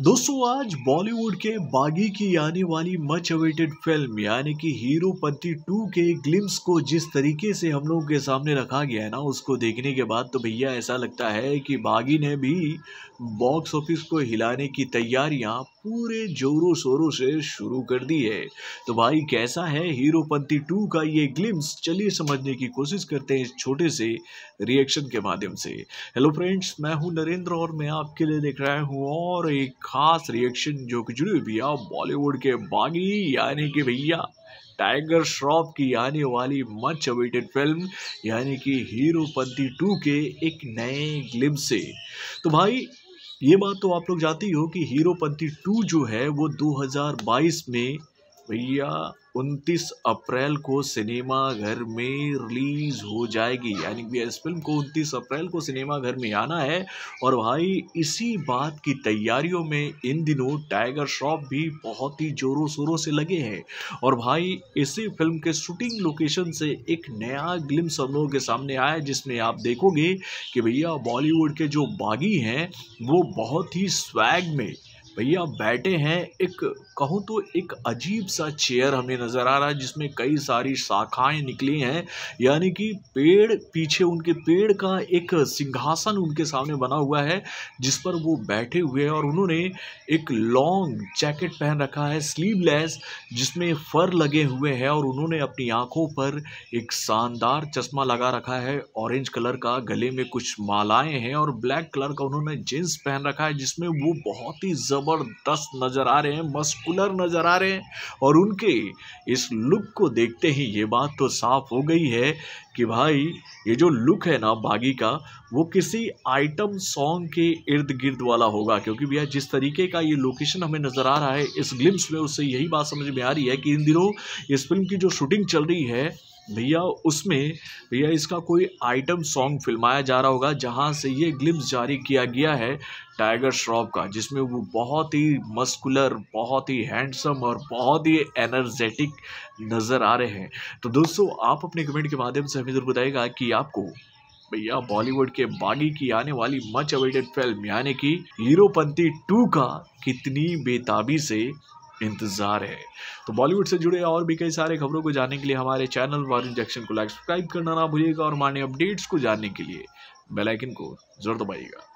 दोस्तों आज बॉलीवुड के बागी की आने वाली मच अवेटेड फिल्म यानी कि हीरो पति टू के ग्लिम्स को जिस तरीके से हम लोगों के सामने रखा गया है ना उसको देखने के बाद तो भैया ऐसा लगता है कि बागी ने भी बॉक्स ऑफिस को हिलाने की तैयारियां पूरे जोरों शोरों से शुरू कर दी है तो भाई कैसा है हीरोपंती टू का ये ग्लिम्स चलिए समझने की कोशिश करते हैं इस छोटे से रिएक्शन के माध्यम से हेलो फ्रेंड्स मैं हूं नरेंद्र और मैं आपके लिए देख रहा हूं और एक खास रिएक्शन जो कि जुड़े भैया बॉलीवुड के बागी यानी कि भैया टाइगर श्रॉफ की आने वाली मच अवेटेड फिल्म यानी कि हीरोपंती टू के एक नए ग्लिम्स से तो भाई ये बात तो आप लोग जानते ही हो कि हीरोपंथी टू जो है वो 2022 में भैया 29 अप्रैल को सिनेमा घर में रिलीज हो जाएगी यानी कि इस फिल्म को 29 अप्रैल को सिनेमा घर में आना है और भाई इसी बात की तैयारियों में इन दिनों टाइगर श्रॉफ भी बहुत ही जोरों शोरों से लगे हैं और भाई इसी फिल्म के शूटिंग लोकेशन से एक नया ग्लिम्स हम लोगों के सामने आया जिसमें आप देखोगे कि भैया बॉलीवुड के जो बागी हैं वो बहुत ही स्वैग में भैया बैठे हैं एक कहूँ तो एक अजीब सा चेयर हमें नज़र आ रहा है जिसमें कई सारी शाखाएं निकली हैं यानी कि पेड़ पीछे उनके पेड़ का एक सिंहासन उनके सामने बना हुआ है जिस पर वो बैठे हुए हैं और उन्होंने एक लॉन्ग जैकेट पहन रखा है स्लीवलेस जिसमें फर लगे हुए हैं और उन्होंने अपनी आँखों पर एक शानदार चश्मा लगा रखा है ऑरेंज कलर का गले में कुछ मालाएँ हैं और ब्लैक कलर का उन्होंने जीन्स पहन रखा है जिसमें वो बहुत ही ज़बरदस्त नज़र आ रहे हैं मस्कुलर नज़र आ रहे हैं और उनके इस लुक को देखते ही ये बात तो साफ हो गई है कि भाई ये जो लुक है ना बागी का वो किसी आइटम सॉन्ग के इर्द गिर्द वाला होगा क्योंकि भैया जिस तरीके का ये लोकेशन हमें नज़र आ रहा है इस ग्लिम्स में उससे यही बात समझ में आ रही है कि इन दिनों इस फिल्म की जो शूटिंग चल रही है भैया उसमें भैया इसका कोई आइटम सॉन्ग फिल्माया जा रहा होगा जहां से ये ग्लिम्स जारी किया गया है टाइगर श्रॉफ का जिसमें वो बहुत ही मस्कुलर बहुत ही हैंडसम और बहुत ही एनर्जेटिक नज़र आ रहे हैं तो दोस्तों आप अपने कमेंट के माध्यम से हमें ज़रूर बताएगा कि आपको भैया बॉलीवुड के बागी की आने वाली मच अवेटेड फिल्म यानी कि हीरोपंथी टू का कितनी बेताबी से इंतज़ार है तो बॉलीवुड से जुड़े और भी कई सारे खबरों को जानने के लिए हमारे चैनल वार इंजेक्शन को लाइक सब्सक्राइब करना ना भूलिएगा और माने अपडेट्स को जानने के लिए बेलाइकिन को जरूर दबाइएगा